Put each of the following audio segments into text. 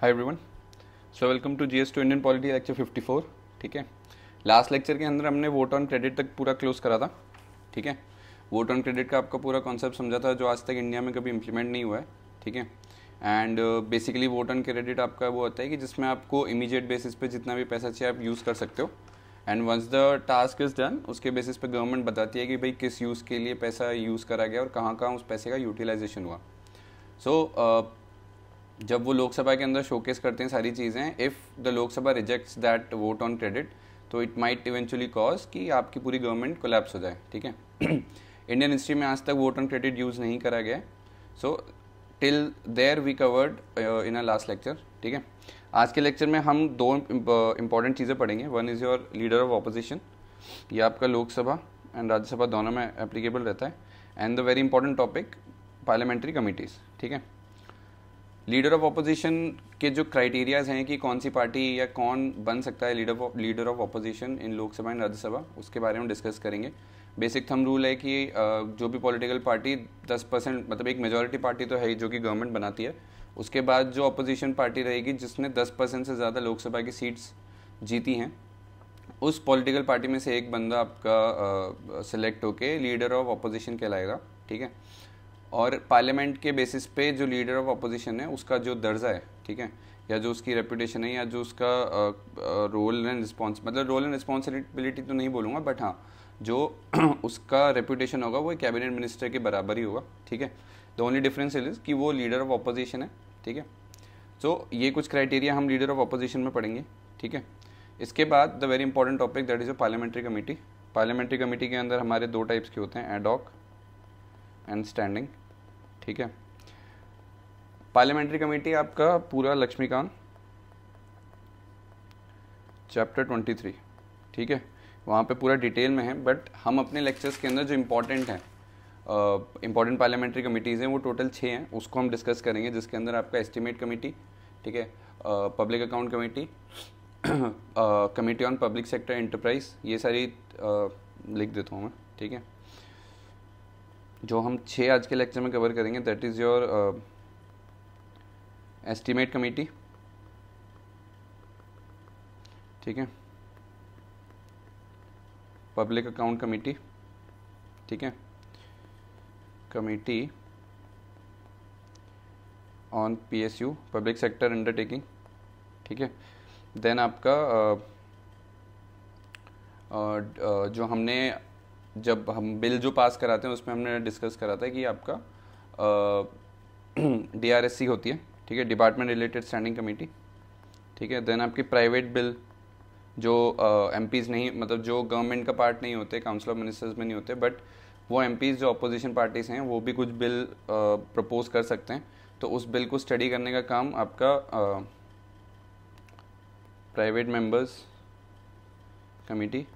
Hi everyone so welcome to GS two Indian polity lecture 54 ठीक है last lecture के अंदर हमने वोट ऑन क्रेडिट तक पूरा क्लोज करा था ठीक है वोट ऑन क्रेडिट का आपका पूरा कॉन्सेप्ट समझा था जो आज तक इंडिया में कभी इम्प्लीमेंट नहीं हुआ है ठीक है and basically vote on credit आपका वो होता है कि जिसमें आपको इमीजिएट बेसिस पे जितना भी पैसा चाहिए आप यूज़ कर सकते हो and once the task is done उसके बेसिस पे गवर्नमेंट बताती है कि भाई किस यूज़ के लिए पैसा यूज़ करा गया और कहाँ कहाँ उस पैसे का यूटिलाइजेशन हुआ सो so, uh, जब वो लोकसभा के अंदर शोकेस करते हैं सारी चीज़ें if the Lok Sabha rejects that vote on credit तो इट माइट इवेंचुअली कॉज कि आपकी पूरी गवर्नमेंट कोलैप्स हो जाए ठीक है इंडियन हिस्ट्री में आज तक वोट ऑन क्रेडिट यूज़ नहीं करा गया so till there we covered in a last lecture ठीक है आज के लेक्चर में हम दो इंपॉर्टेंट चीज़ें पढ़ेंगे one is your leader of opposition ये आपका लोकसभा एंड राज्यसभा दोनों में एप्लीकेबल रहता है and the very important topic parliamentary committees ठीक है लीडर ऑफ अपोजिशन के जो क्राइटेरियाज हैं कि कौन सी पार्टी या कौन बन सकता है leader leader of opposition in Lok Sabha and Rajya Sabha उसके बारे में डिस्कस करेंगे बेसिक थम रूल है कि जो भी पॉलिटिकल पार्टी 10 परसेंट मतलब एक मेजोरिटी पार्टी तो है ही जो कि गवर्नमेंट बनाती है उसके बाद जो अपोजिशन पार्टी रहेगी जिसने 10 परसेंट से ज़्यादा लोकसभा की सीट्स जीती हैं उस पॉलिटिकल पार्टी में से एक बंदा आपका सेलेक्ट होके लीडर ऑफ अपोजिशन कहलाएगा ठीक है और पार्लियामेंट के बेसिस पे जो लीडर ऑफ अपोजिशन है उसका जो दर्जा है ठीक है या जो उसकी रेपुटेशन है या जो उसका रोल एंड रिस्पॉन्स मतलब रोल एंड रिस्पॉन्सिबिलिटी तो नहीं बोलूँगा बट हाँ जो उसका रेपुटेशन होगा वो कैबिनेट मिनिस्टर के बराबर ही होगा ठीक है द ओनली डिफरेंस इज कि वो लीडर ऑफ अपोजिशन है ठीक है सो ये कुछ क्राइटेरिया हम लीडर ऑफ अपोजिशन में पढ़ेंगे ठीक है इसके बाद the very important topic that is a parliamentary committee parliamentary committee के अंदर हमारे दो टाइप्स के होते हैं एडॉक एंड स्टैंडिंग ठीक है पार्लियामेंट्री कमेटी आपका पूरा लक्ष्मीकांत चैप्टर ट्वेंटी थ्री ठीक है वहाँ पे पूरा डिटेल में है बट हम अपने लेक्चर्स के अंदर जो इम्पोर्टेंट हैं इम्पॉर्टेंट पार्लियामेंट्री कमेटीज़ हैं वो टोटल छः हैं उसको हम डिस्कस करेंगे जिसके अंदर आपका एस्टिमेट कमेटी ठीक है public account committee committee on public sector enterprise ये सारी uh, लिख देता हूँ मैं ठीक है जो हम छः आज के लेक्चर में कवर करेंगे that is your estimate committee ठीक है पब्लिक अकाउंट कमेटी ठीक है committee on PSU public sector undertaking ठीक है देन आपका uh, uh, uh, जो हमने जब हम बिल जो पास कराते हैं उसमें हमने डिस्कस करा था कि आपका डी आर एस सी होती है ठीक है डिपार्टमेंट रिलेटेड स्टैंडिंग कमेटी ठीक है देन आपकी प्राइवेट बिल जो एम uh, नहीं मतलब जो गवर्नमेंट का पार्ट नहीं होते काउंसिल ऑफ मिनिस्टर्स में नहीं होते बट वो एम जो अपोजिशन पार्टीज हैं वो भी कुछ बिल प्रपोज uh, कर सकते हैं तो उस बिल को स्टडी करने का काम आपका प्राइवेट मेंबर्स कमेटी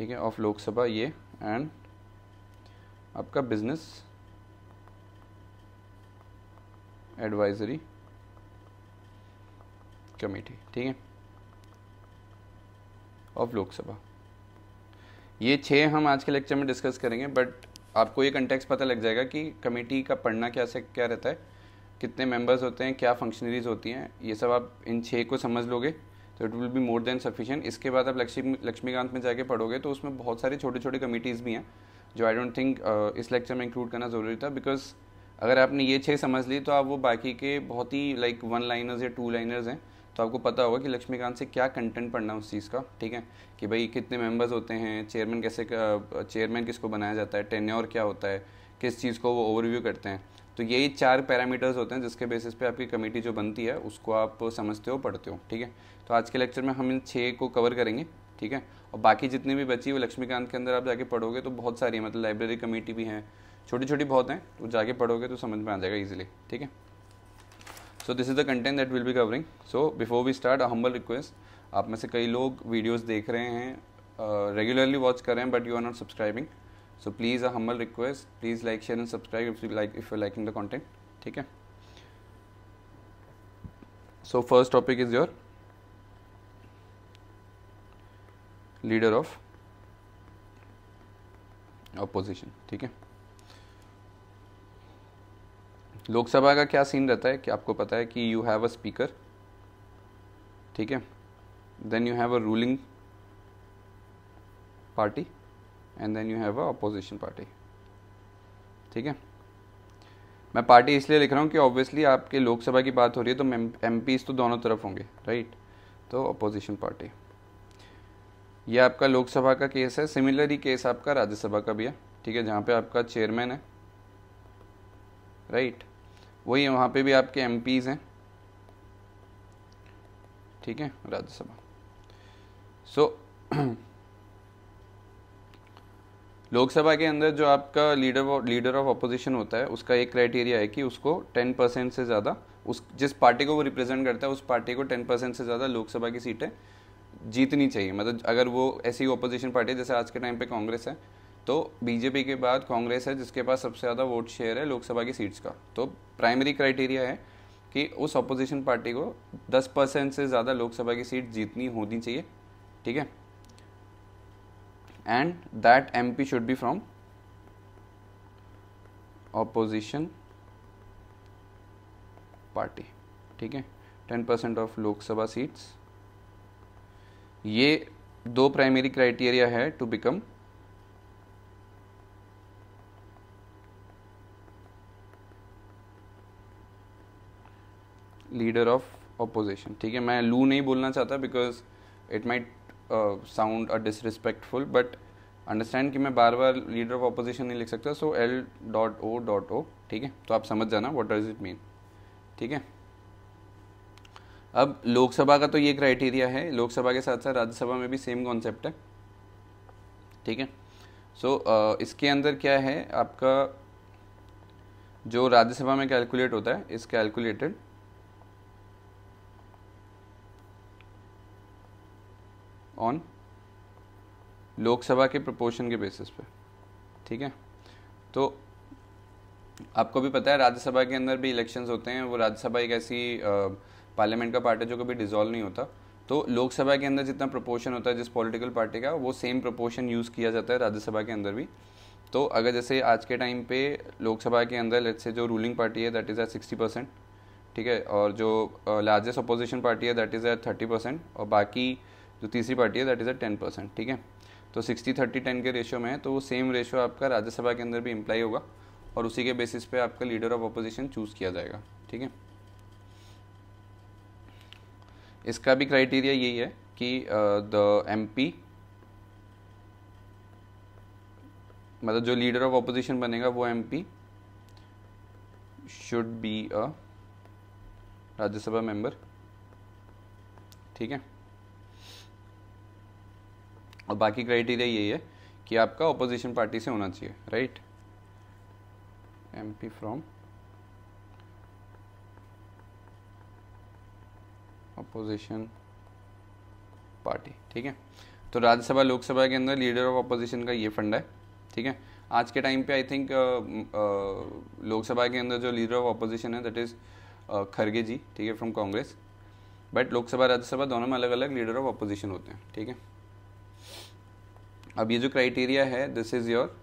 ठीक है ऑफ लोकसभा ये एंड आपका बिजनेस एडवाइजरी कमेटी ठीक है ऑफ लोकसभा ये छह हम आज के लेक्चर में डिस्कस करेंगे बट आपको ये कंटेक्स पता लग जाएगा कि कमेटी का पढ़ना क्या से क्या रहता है कितने मेंबर्स होते हैं क्या फंक्शनरीज होती हैं ये सब आप इन छह को समझ लोगे तो it will be more than sufficient इसके बाद आप लक्ष्मी लक्ष्मीकांत में जाके पढ़ोगे तो उसमें बहुत सारी छोटे छोटे कमिटीज़ भी हैं जो आई डोंट थिंक इस लेक्चर में इंक्लूड करना ज़रूरी था बिकॉज अगर आपने ये छः समझ ली तो आप वो बाकी के बहुत ही लाइक वन लाइनर्स या टू लाइनर्स हैं तो आपको पता होगा कि लक्ष्मीकांत से क्या कंटेंट पढ़ना उस चीज़ का ठीक है कि भाई कितने मेंबर्स होते हैं चेयरमैन कैसे चेयरमैन uh, किसको बनाया जाता है टेन्योर क्या होता है किस चीज़ को वो ओवरव्यू करते हैं तो यही चार पैरामीटर्स होते हैं जिसके बेसिस पे आपकी कमेटी जो बनती है उसको आप समझते हो पढ़ते हो ठीक है तो आज के लेक्चर में हम इन छः को कवर करेंगे ठीक है और बाकी जितनी भी बची वो लक्ष्मीकांत के अंदर आप जाके पढ़ोगे तो बहुत सारी है मतलब लाइब्रेरी कमेटी भी हैं छोटी छोटी बहुत हैं तो जाके पढ़ोगे तो समझ में आ जाएगा ईजिली ठीक है so this is the content that will be covering so before we start humble request आप में से कई लोग वीडियोज़ देख रहे हैं रेगुलरली वॉच कर रहे हैं but you are not subscribing so please a humble request please like share and subscribe if you like if you liking the content ठीक है so first topic is your leader of opposition ठीक है लोकसभा का क्या scene रहता है कि आपको पता है कि यू हैव अ स्पीकर ठीक है then you have a ruling party and then you have a opposition party ठीक है मैं पार्टी इसलिए लिख रहा हूँ कि ऑब्वियसली आपके लोकसभा की बात हो रही है तो एम तो दोनों तरफ होंगे राइट तो अपोजिशन पार्टी ये आपका लोकसभा का केस है सिमिलर ही केस आपका राज्यसभा का भी है ठीक है जहाँ पे आपका चेयरमैन है राइट वही वहाँ पे भी आपके एम हैं ठीक है राज्यसभा सो लोकसभा के अंदर जो आपका लीडर लीडर ऑफ अपोजिशन होता है उसका एक क्राइटेरिया है कि उसको टेन परसेंट से ज़्यादा उस जिस पार्टी को वो रिप्रेजेंट करता है उस पार्टी को टेन परसेंट से ज़्यादा लोकसभा की सीटें जीतनी चाहिए मतलब अगर वो ऐसी ओपोजिशन पार्टी जैसे आज के टाइम पे कांग्रेस है तो बीजेपी के बाद कांग्रेस है जिसके पास सबसे ज़्यादा वोट शेयर है लोकसभा की सीट्स का तो प्राइमरी क्राइटेरिया है कि उस अपोजिशन पार्टी को 10 परसेंट से ज़्यादा लोकसभा की सीट जीतनी होनी चाहिए ठीक है and that M P should be from opposition party ठीक है ten percent of Lok Sabha seats ये दो प्राइमरी क्राइटेरिया है to become leader of opposition ठीक है मैं लू नहीं बोलना चाहता because it might sound a disrespectful but understand कि मैं बार बार लीडर ऑफ अपोजिशन नहीं लिख सकता so L dot O dot O ठीक है तो आप समझ जाना वॉट डज इट मीन ठीक है अब लोकसभा का तो ये क्राइटेरिया है लोकसभा के साथ साथ राज्यसभा में भी सेम कॉन्सेप्ट है ठीक है सो so, इसके अंदर क्या है आपका जो राज्यसभा में कैलकुलेट होता है इस कैलकुलेटेड ऑन लोकसभा के प्रोपोर्शन के बेसिस पे ठीक है तो आपको भी पता है राज्यसभा के अंदर भी इलेक्शंस होते हैं वो राज्यसभा एक ऐसी आ, पार्लियामेंट का पार्टी है जो कभी डिजोल्व नहीं होता तो लोकसभा के अंदर जितना प्रोपोर्शन होता है जिस पॉलिटिकल पार्टी का वो सेम प्रोपोर्शन यूज़ किया जाता है राज्यसभा के अंदर भी तो अगर जैसे आज के टाइम पे लोकसभा के अंदर लेट्स से जो रूलिंग पार्टी है that is at sixty percent ठीक है और जो लार्जेस्ट अपोजिशन पार्टी है that is at thirty percent और बाकी जो तीसरी पार्टी है that is at ten percent ठीक है तो सिक्सटी थर्टी टेन के रेशियो में है तो वो सेम रेशियो आपका राज्यसभा के अंदर भी इम्प्लाई होगा और उसी के बेसिस पे आपका लीडर ऑफ अपोजिशन चूज़ किया जाएगा ठीक है इसका भी क्राइटेरिया यही है कि द एम पी मतलब जो लीडर ऑफ ऑपोजिशन बनेगा वो M P should be a Rajya Sabha member ठीक है और बाकी क्राइटेरिया यही है कि आपका ऑपोजिशन पार्टी से होना चाहिए right M P from opposition party ठीक है तो राज्यसभा लोकसभा के अंदर लीडर ऑफ अपोजिशन का ये फंड है ठीक है आज के टाइम पे I think uh, uh, Lok Sabha के अंदर जो लीडर ऑफ अपोजिशन है that is uh, Kharge ji ठीक है फ्रॉम कांग्रेस बट लोकसभा राज्यसभा दोनों में अलग अलग लीडर ऑफ अपोजिशन होते हैं ठीक है अब ये जो क्राइटेरिया है this is your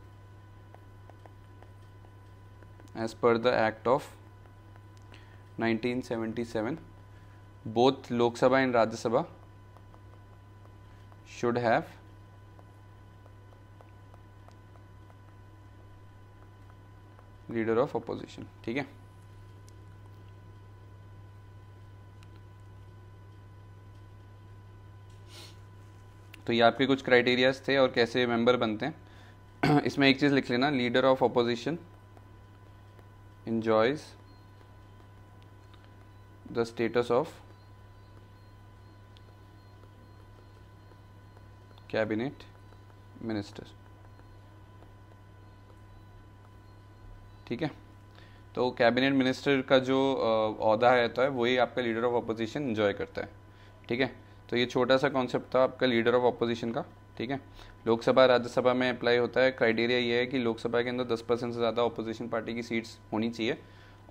as per the act of 1977 both Lok Sabha and Rajya Sabha should have leader of opposition ठीक है तो ये आपके कुछ क्राइटेरियाज थे और कैसे मेंबर बनते हैं इसमें एक चीज़ लिख लेना leader of opposition enjoys the status of cabinet minister ठीक है तो कैबिनेट मिनिस्टर का जो अहदा रहता है वही आपका लीडर ऑफ अपोजिशन इन्जॉय करता है ठीक है तो ये छोटा सा कॉन्सेप्ट था आपका लीडर ऑफ अपोजिशन का ठीक है लोकसभा राज्यसभा में अप्लाई होता है क्राइटेरिया ये है कि लोकसभा के अंदर दस परसेंट से ज़्यादा अपोजिशन पार्टी की सीट्स होनी चाहिए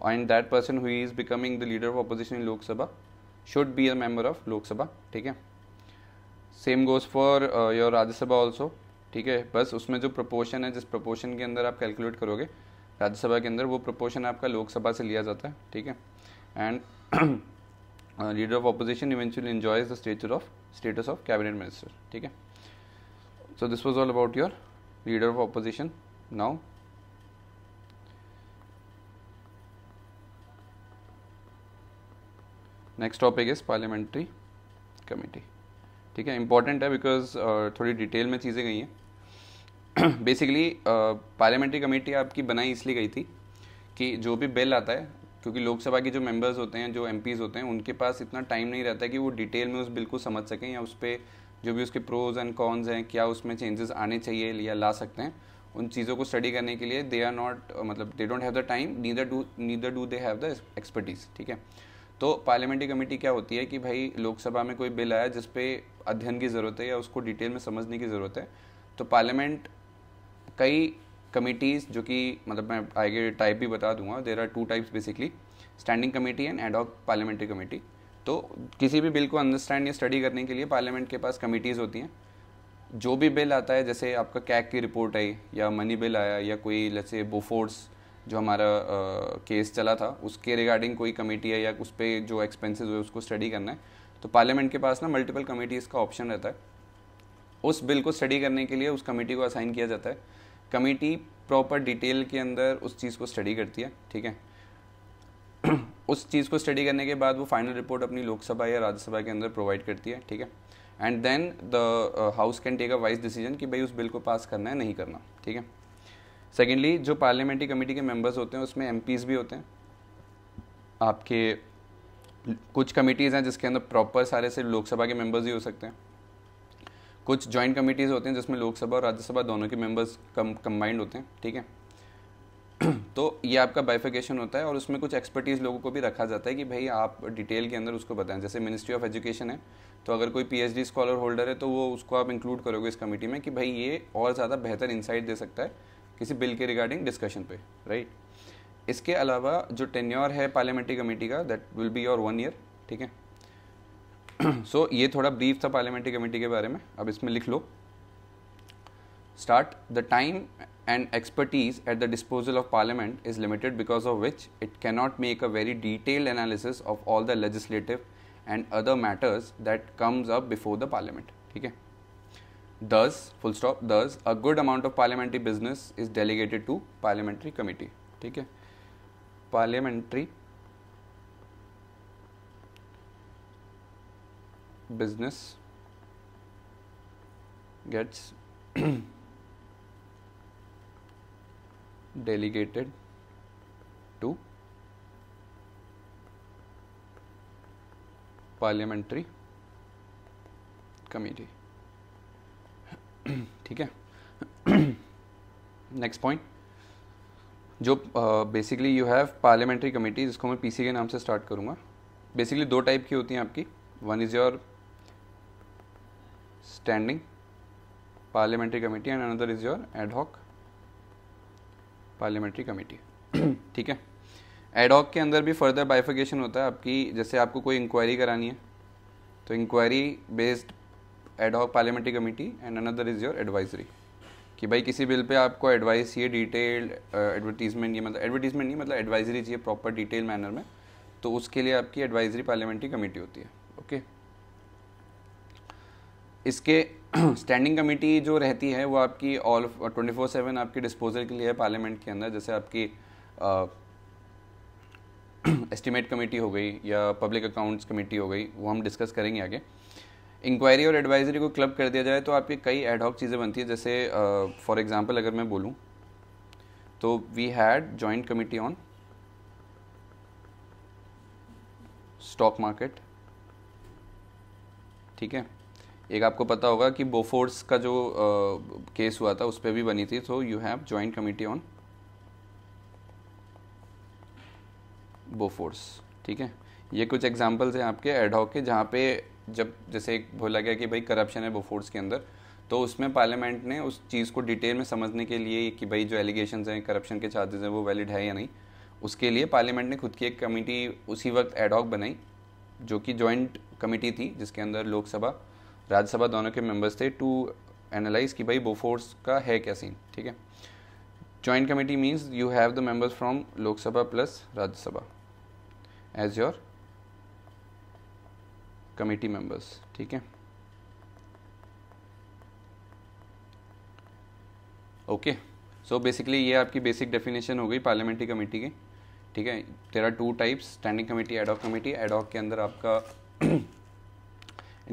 and that person who is becoming the leader of opposition in Lok Sabha should be a member of Lok Sabha ठीक है same goes for your Rajya Sabha also ठीक है बस उसमें जो प्रपोर्शन है जिस प्रपोर्शन के अंदर आप कैलकुलेट करोगे राज्यसभा के अंदर वो प्रपोर्शन आपका लोकसभा से लिया जाता है ठीक है and leader of opposition eventually enjoys the stature of status of cabinet minister ठीक है so this was all about your leader of opposition now next topic is parliamentary committee ठीक है इंपॉर्टेंट है बिकॉज uh, थोड़ी detail में चीज़ें गई हैं बेसिकली पार्लियामेंट्री कमेटी आपकी बनाई इसलिए गई थी कि जो भी बिल आता है क्योंकि लोकसभा के जो मेंबर्स होते हैं जो एम होते हैं उनके पास इतना टाइम नहीं रहता है कि वो डिटेल में उस बिल को समझ सकें या उस पर जो भी उसके प्रोज एंड कॉन्स हैं क्या उसमें चेंजेस आने चाहिए या ला सकते हैं उन चीज़ों को स्टडी करने के लिए दे आर नॉट मतलब they don't have the time neither do neither do they have the expertise ठीक है तो पार्लियामेंट्री कमेटी क्या होती है कि भाई लोकसभा में कोई बिल आया जिसपे अध्ययन की ज़रूरत है या उसको डिटेल में समझने की ज़रूरत है तो पार्लियामेंट कई कमेटीज़ जो कि मतलब मैं आगे टाइप भी बता दूंगा there are two types basically standing committee and ad hoc parliamentary committee तो किसी भी बिल को अंडरस्टैंड या स्टडी करने के लिए पार्लियामेंट के पास कमेटीज़ होती हैं जो भी बिल आता है जैसे आपका कैक की रिपोर्ट आई या मनी बिल आया या कोई जैसे बोफोर्स जो हमारा केस चला था उसके रिगार्डिंग कोई कमेटी है या उस पर जो एक्सपेंसेस हुए उसको स्टडी करना है तो पार्लियामेंट के पास ना मल्टीपल कमेटीज़ का ऑप्शन रहता है उस बिल को स्टडी करने के लिए उस कमेटी को असाइन किया जाता है कमेटी प्रॉपर डिटेल के अंदर उस चीज़ को स्टडी करती है ठीक है उस चीज़ को स्टडी करने के बाद वो फाइनल रिपोर्ट अपनी लोकसभा या राज्यसभा के अंदर प्रोवाइड करती है ठीक है and then the house can take a wise decision कि भाई उस बिल को पास करना है नहीं करना ठीक है सेकेंडली जो पार्लियामेंट्री कमेटी के मेंबर्स होते हैं उसमें एम भी होते हैं आपके कुछ कमेटीज़ हैं जिसके अंदर प्रॉपर सारे से लोकसभा के मेंबर्स ही हो सकते हैं कुछ जॉइंट कमेटीज़ होती हैं जिसमें लोकसभा और राज्यसभा दोनों के मेंबर्स कम कम्बाइंड होते हैं ठीक है तो ये आपका बाइफिकेशन होता है और उसमें कुछ एक्सपर्टीज़ लोगों को भी रखा जाता है कि भाई आप डिटेल के अंदर उसको बताएं जैसे मिनिस्ट्री ऑफ एजुकेशन है तो अगर कोई पीएचडी स्कॉलर होल्डर है तो वो उसको आप इंक्लूड करोगे इस कमेटी में कि भाई ये और ज़्यादा बेहतर इंसाइट दे सकता है किसी बिल के रिगार्डिंग डिस्कशन पे राइट इसके अलावा जो टेन्योर है पार्लियामेंट्री कमेटी का that will be your one year ठीक है सो ये थोड़ा ब्रीफ था पार्लियामेंट्री कमेटी के बारे में अब इसमें लिख लो start the time and expertise at the disposal of parliament is limited because of which it cannot make a very detailed analysis of all the legislative and other matters that comes up before the parliament ठीक है thus full stop thus a good amount of parliamentary business is delegated to parliamentary committee ठीक है parliamentary business gets delegated to parliamentary committee. ठीक है next point जो basically you have parliamentary committee जिसको मैं PC के नाम से स्टार्ट करूंगा बेसिकली दो टाइप की होती हैं आपकी one is your standing parliamentary committee and another is your ad hoc parliamentary committee ठीक है एडहॉक के अंदर भी फर्दर बाइफिकेशन होता है आपकी जैसे आपको कोई इंक्वायरी करानी है तो inquiry based ad hoc parliamentary committee and another is your advisory कि भाई किसी बिल पे आपको एडवाइस चाहिए डिटेल एडवर्टीजमेंट ये मतलब एडवर्टीजमेंट नहीं मतलब एडवाइजरी चाहिए प्रॉपर डिटेल मैनर में तो उसके लिए आपकी एडवाइजरी पार्लियामेंट्री कमेटी होती है ओके इसके स्टैंडिंग कमेटी जो रहती है वो आपकी ऑल ट्वेंटी फोर सेवन आपकी डिस्पोजल के लिए है पार्लियामेंट के अंदर जैसे आपकी एस्टिमेट कमेटी हो गई या पब्लिक अकाउंट्स कमेटी हो गई वो हम डिस्कस करेंगे आगे इंक्वायरी और एडवाइजरी को क्लब कर दिया जाए तो आपकी कई एडहॉक चीज़ें बनती है जैसे फॉर uh, एग्जाम्पल अगर मैं बोलूँ तो we had joint committee on stock market ठीक है एक आपको पता होगा कि बोफोर्स का जो uh, केस हुआ था उस पर भी बनी थी तो you have joint committee on Bofors ठीक है ये कुछ एग्जाम्पल्स हैं आपके एडहॉक के जहाँ पे जब जैसे एक बोला गया कि भाई करप्शन है बोफोर्स के अंदर तो उसमें पार्लियामेंट ने उस चीज़ को डिटेल में समझने के लिए कि भाई जो एलिगेशन हैं करप्शन के चार्जेज हैं वो वैलिड है या नहीं उसके लिए पार्लियामेंट ने खुद की एक कमेटी उसी वक्त एडॉक बनाई जो कि जॉइंट कमेटी थी जिसके अंदर लोकसभा राज्यसभा दोनों के मेंबर्स थे टू एनालाइज कि भाई बोफोर्स का है क्या सीन ठीक है joint committee means you have the members from Lok Sabha plus Rajya Sabha as your committee members ठीक है ओके सो बेसिकली ये आपकी बेसिक डेफिनेशन हो गई पार्लियामेंट्री कमेटी की ठीक है there are two types standing committee ad hoc committee ad hoc के अंदर आपका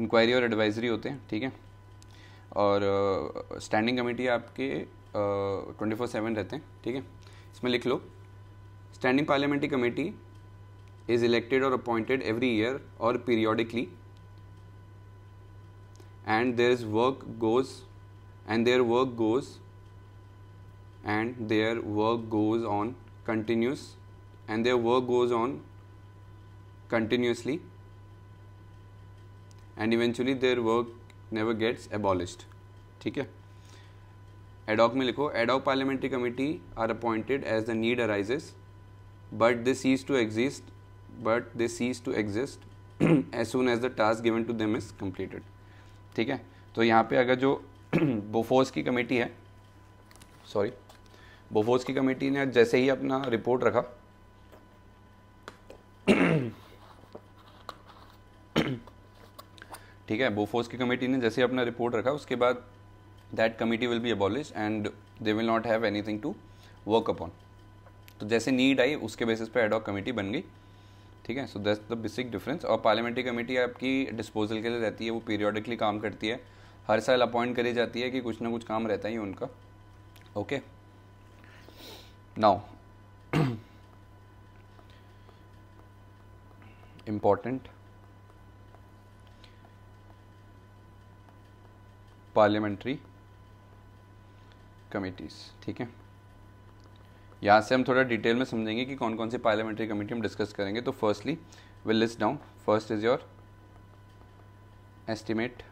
इंक्वायरी और एडवाइजरी होते हैं ठीक है और स्टैंडिंग uh, कमेटी आपके ट्वेंटी फोर सेवन रहते हैं ठीक है इसमें लिख लो standing parliamentary committee is elected or appointed every year or periodically and their work goes and their work goes and their work goes on continuous and their work goes on continuously and eventually their work never gets abolished ठीक है ad hoc में लिखो ad hoc parliamentary committee are appointed as the need arises but this cease to exist but they cease to exist as soon as the task given to they is completed ठीक है तो यहाँ पे अगर जो बोफोर्स की कमेटी है sorry Bofors की कमेटी ने जैसे ही अपना रिपोर्ट रखा ठीक है बोफोर्स की कमेटी ने जैसे अपना रिपोर्ट रखा उसके बाद that committee will be abolish and they will not have anything to work upon तो जैसे नीड आई उसके बेसिस पे एडॉक कमेटी बन गई ठीक है so that's the basic difference और पार्लियामेंट्री कमेटी आपकी डिस्पोजल के लिए रहती है वो पीरियडिकली काम करती है हर साल अपॉइंट करी जाती है कि कुछ ना कुछ काम रहता ही उनका okay now important parliamentary committees ठीक है यहाँ से हम थोड़ा डिटेल में समझेंगे कि कौन कौन सी पार्लियामेंट्री कमेटी हम डिस्कस करेंगे तो firstly will list down first is your estimate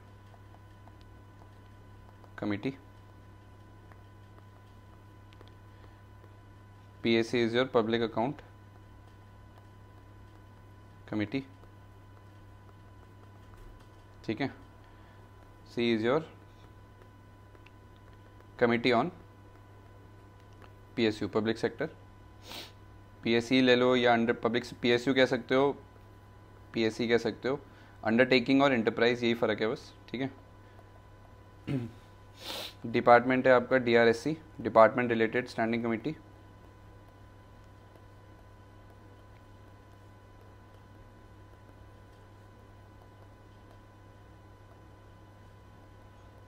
committee PAC is your public account committee ठीक है C is your committee on PSU public sector PSC ले लो या अंडर पब्लिक पीएसयू कह सकते हो पीएससी e कह सकते हो अंडरटेकिंग और इंटरप्राइज यही फ़र्क है बस ठीक है डिपार्टमेंट है आपका DRSC department related standing committee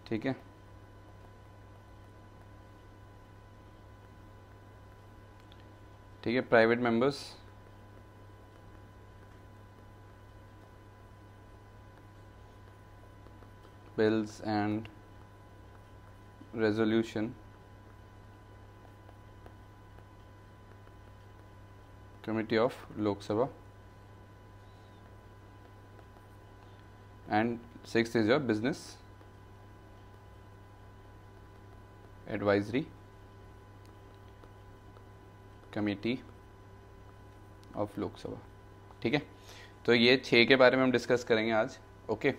ठीक है ठीक है private members bills and resolution committee of Lok Sabha and sixth is your business advisory committee of Lok Sabha ठीक है तो ये छः के बारे में हम डिस्कस करेंगे आज okay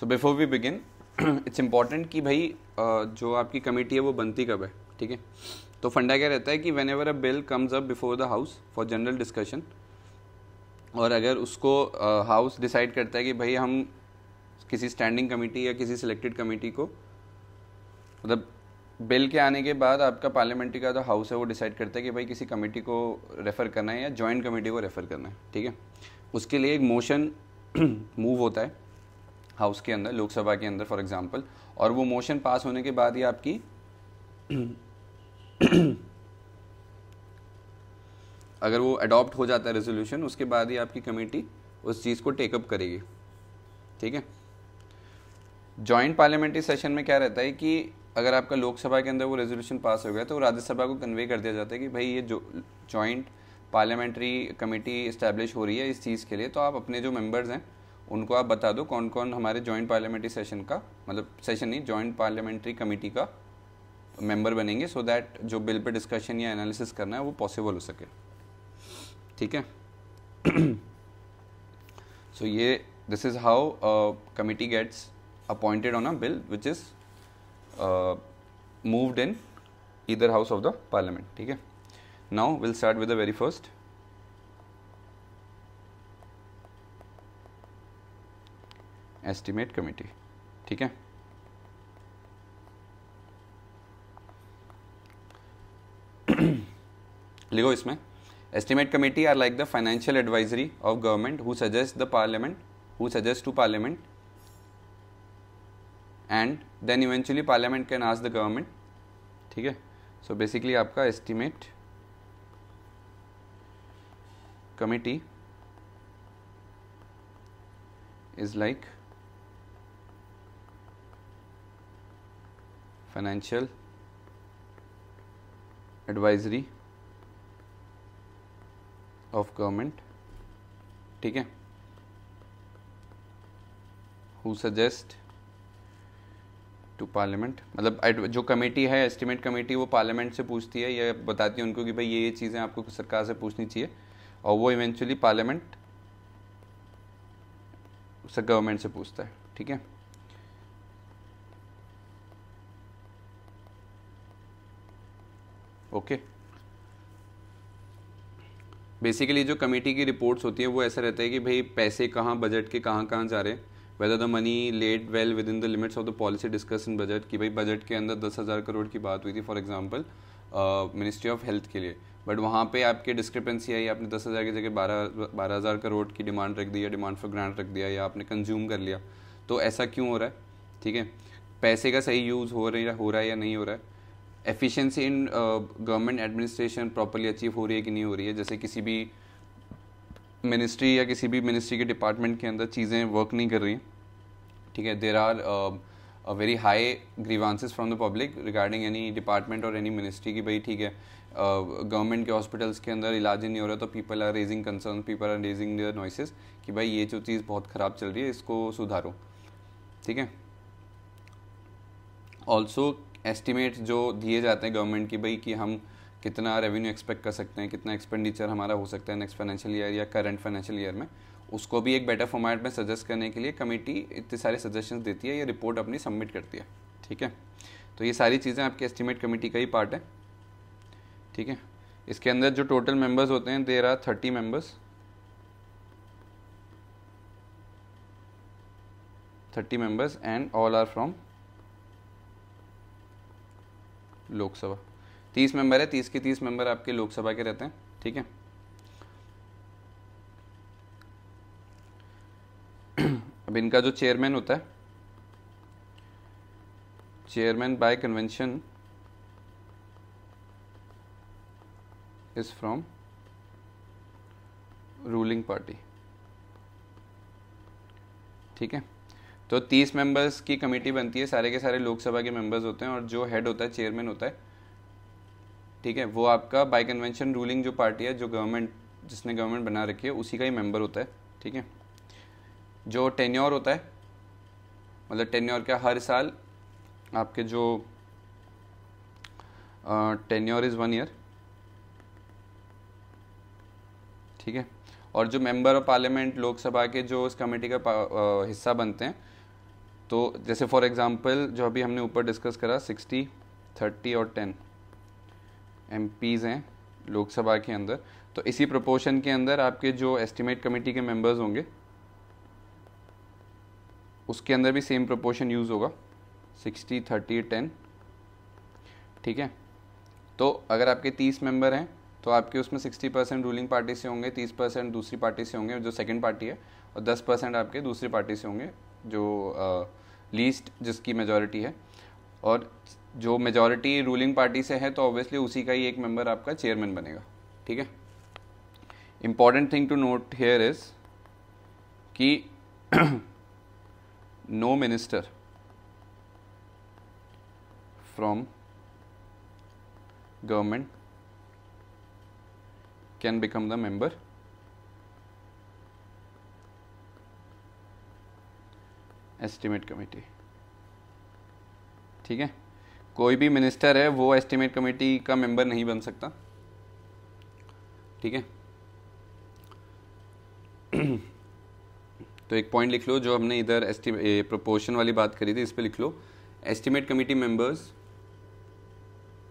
so before we begin it's important कि भाई जो आपकी कमेटी है वो बनती कब है ठीक है तो फंडा क्या रहता है कि whenever a bill comes up before the house for general discussion और अगर उसको हाउस डिसाइड करता है कि भाई हम किसी स्टैंडिंग कमेटी या किसी सिलेक्टेड कमेटी को मतलब बिल के आने के बाद आपका पार्लियामेंट्री का जो हाउस है वो डिसाइड करता है कि भाई किसी कमेटी को रेफ़र करना है या जॉइंट कमेटी को रेफ़र करना है ठीक है उसके लिए एक मोशन मूव होता है हाउस के अंदर लोकसभा के अंदर फॉर एग्जांपल और वो मोशन पास होने के बाद ही आपकी अगर वो अडॉप्ट हो जाता है रेजोल्यूशन उसके बाद ही आपकी कमेटी उस चीज़ को टेकअप करेगी ठीक है जॉइंट पार्लियामेंट्री सेशन में क्या रहता है कि अगर आपका लोकसभा के अंदर वो रेजोल्यूशन पास हो गया तो राज्यसभा को कन्वे कर दिया जाता है कि भाई ये जो जॉइंट पार्लियामेंट्री कमेटी इस्टेब्लिश हो रही है इस चीज़ के लिए तो आप अपने जो मेंबर्स हैं उनको आप बता दो कौन कौन हमारे जॉइंट पार्लियामेंट्री सेशन का मतलब सेशन नहीं जॉइंट पार्लियामेंट्री कमेटी का मेंबर बनेंगे सो so दैट जो बिल पे डिस्कशन या एनालिसिस करना है वो पॉसिबल हो सके ठीक है सो so ये this is how committee gets appointed on a bill which is moved in either house of the parliament ठीक है now will start with the very first estimate committee ठीक है लिखो इसमें estimate committee are like the financial advisory of government who suggest the parliament who suggest to parliament and then eventually parliament can ask the government ठीक है so basically आपका estimate committee is like financial advisory of government ठीक है who suggest to parliament मतलब जो committee है estimate committee वो parliament से पूछती है या बताती है उनको कि भाई ये ये चीज़ें आपको सरकार से पूछनी चाहिए और वो इवेंचुअली पार्लियामेंट से गवर्नमेंट से पूछता है ठीक है ओके बेसिकली जो कमेटी की रिपोर्ट्स होती हैं वो ऐसा रहता है कि भाई पैसे कहाँ बजट के कहाँ कहाँ जा रहे हैं whether the money laid well within the limits of the policy discuss in budget कि भाई बजट के अंदर दस हज़ार करोड़ की बात हुई थी for example ministry of health के लिए बट वहाँ पे आपके डिस्क्रिपेंसी आई आपने दस हज़ार की जगह बारह बारह हज़ार करोड़ की डिमांड रख दी या डिमांड फॉर ग्रांट रख दिया या आपने कंज्यूम कर लिया तो ऐसा क्यों हो रहा है ठीक है पैसे का सही यूज़ हो रही हो रहा है या नहीं हो रहा है efficiency in government administration properly achieve हो रही है कि नहीं हो रही है जैसे किसी भी मिनिस्ट्री या किसी भी मिनिस्ट्री के डिपार्टमेंट के अंदर चीज़ें वर्क नहीं कर रही हैं ठीक है there are very high grievances from the public regarding any department और एनी मिनिस्ट्री की भाई ठीक है गवर्नमेंट uh, के हॉस्पिटल्स के अंदर इलाज ही नहीं हो रहा तो people are raising concern people are raising their noises कि भाई ये जो चीज़ बहुत ख़राब चल रही है इसको सुधारो ठीक है ऑल्सो एस्टिमेट जो दिए जाते हैं गवर्नमेंट की भाई कि हम कितना रेवेन्यू एक्सपेक्ट कर सकते हैं कितना एक्सपेंडिचर हमारा हो सकता है नेक्स्ट फाइनेंशियल ईयर या करंट फाइनेंशियल ईयर में उसको भी एक बेटर फॉर्मेट में सजेस्ट करने के लिए कमेटी इतने सारे सजेशन देती है या रिपोर्ट अपनी सबमिट करती है ठीक है तो ये सारी चीज़ें आपके एस्टिमेट कमेटी का ही पार्ट है ठीक है इसके अंदर जो टोटल मेंबर्स होते हैं there are thirty members thirty members and all are from Lok Sabha तीस मेंबर है तीस के तीस मेंबर आपके लोकसभा के रहते हैं ठीक है अब इनका जो चेयरमैन होता है chairman by convention is from ruling party ठीक है तो तीस मेंबर्स की कमेटी बनती है सारे के सारे लोकसभा के मेंबर्स होते हैं और जो हेड होता है चेयरमैन होता है ठीक है वो आपका बाई कन्वेंशन रूलिंग जो पार्टी है जो गवर्नमेंट जिसने गवर्नमेंट बना रखी है उसी का ही मेंबर होता है ठीक है जो टेन्योर होता है मतलब टेन्योर क्या हर साल आपके जो टेन्योर इज़ वन ईयर ठीक है और जो मेंबर ऑफ पार्लियामेंट लोकसभा के जो इस कमेटी का आ, हिस्सा बनते हैं तो जैसे फॉर एग्जांपल जो अभी हमने ऊपर डिस्कस करा सिक्सटी थर्टी और टेन एम हैं लोकसभा के अंदर तो इसी प्रोपोर्शन के अंदर आपके जो एस्टिमेट कमेटी के मेंबर्स होंगे उसके अंदर भी सेम प्रोपोर्शन यूज़ होगा सिक्सटी थर्टी टेन ठीक है तो अगर आपके तीस मेंबर हैं तो आपके उसमें सिक्सटी परसेंट रूलिंग पार्टी से होंगे तीस परसेंट दूसरी पार्टी से होंगे जो सेकेंड पार्टी है और दस परसेंट आपके दूसरी पार्टी से होंगे जो लीस्ट जिसकी मेजोरिटी है और जो मेजोरिटी रूलिंग पार्टी से है तो ऑब्वियसली उसी का ही एक मेंबर आपका चेयरमैन बनेगा ठीक है important thing to note here is कि no minister from government can become the member estimate committee ठीक है कोई भी मिनिस्टर है वो एस्टिमेट कमेटी का मेंबर नहीं बन सकता ठीक है तो एक पॉइंट लिख लो जो हमने इधर एस्टिम प्रोपोर्शन वाली बात करी थी इस पर लिख लो estimate committee members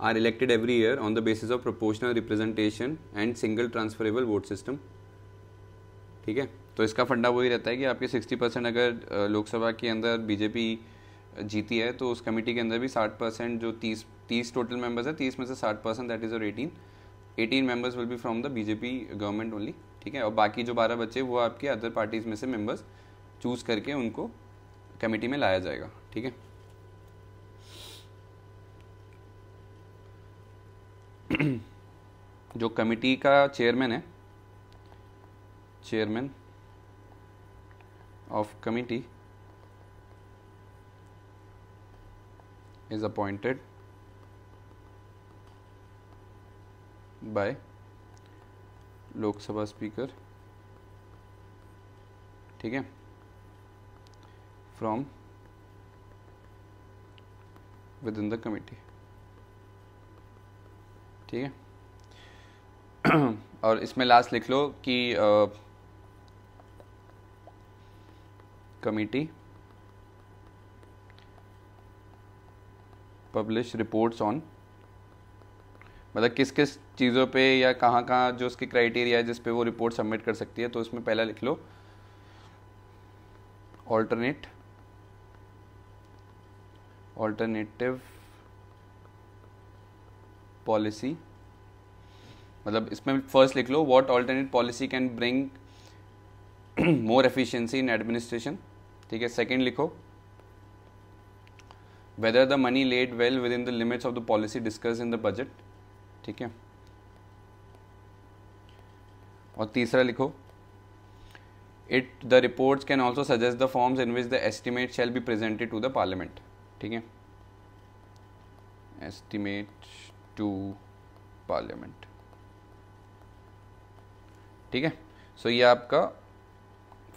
are elected every year on the basis of proportional representation and single transferable vote system ठीक है तो इसका फंडा वही रहता है कि आपके 60 परसेंट अगर लोकसभा के अंदर बीजेपी जीती है तो उस कमेटी के अंदर भी साठ परसेंट जो तीस तीस टोटल मेंबर्स है तीस में से साठ परसेंट दैट इज़ और eighteen eighteen members will be from the BJP government only ठीक है और बाकी जो बारह बच्चे वो आपके अदर पार्टीज़ में से मेंबर्स चूज़ करके उनको कमेटी में लाया जाएगा ठीक है जो कमेटी का चेयरमैन है chairman of committee is appointed by Lok Sabha speaker ठीक है from within the committee ठीक है और इसमें लास्ट लिख लो कि uh, पब्लिश रिपोर्ट्स ऑन मतलब किस किस चीज़ों पे या कहाँ कहाँ जो उसकी क्राइटेरिया है जिस पे वो रिपोर्ट सबमिट कर सकती है तो उसमें पहला लिख लो ऑल्टरनेट ऑल्टरनेटिव पॉलिसी मतलब इसमें फर्स्ट लिख लो what alternate policy can bring more efficiency in administration ठीक है सेकंड लिखो whether the money laid well within the limits of the policy discussed in the budget ठीक है और तीसरा लिखो it the reports can also suggest the forms in which the estimate shall be presented to the parliament ठीक है estimate to parliament ठीक है सो ये आपका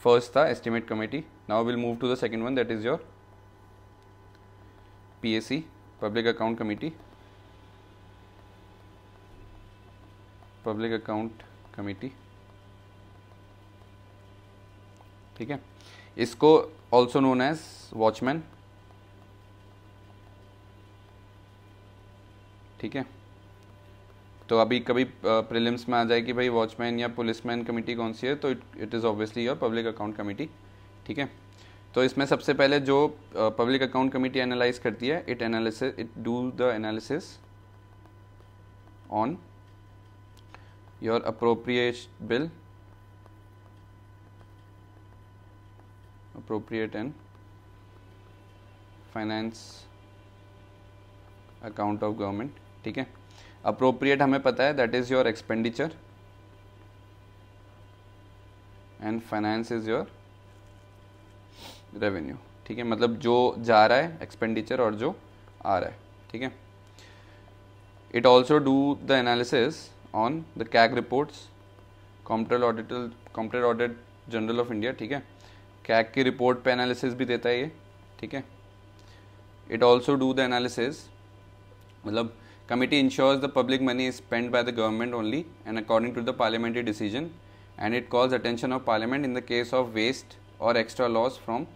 फर्स्ट था estimate committee now will move to the second one that is your PAC public account committee public account committee ठीक है इसको ऑल्सो नोन एज वॉचमैन ठीक है तो अभी कभी प्रिलिम्स में आ जाए कि भाई वॉचमैन या पुलिसमैन कमेटी कौन सी है तो it it is obviously your public account committee ठीक है तो इसमें सबसे पहले जो पब्लिक अकाउंट कमेटी एनालाइज करती है it analysis it do the analysis on your appropriate bill appropriate and finance account of government ठीक है अप्रोप्रिएट हमें पता है that is your expenditure and finance is your revenue ठीक है मतलब जो जा रहा है एक्सपेंडिचर और जो आ रहा है ठीक है it also do the analysis on the CAG reports comptroller Auditor comptroller audit general of India ठीक है कैग की रिपोर्ट पे एनालिसिस भी देता है ये ठीक है it also do the analysis मतलब committee ensures the public money is spend by the government only and according to the parliamentary decision and it calls attention of parliament in the case of waste और extra loss from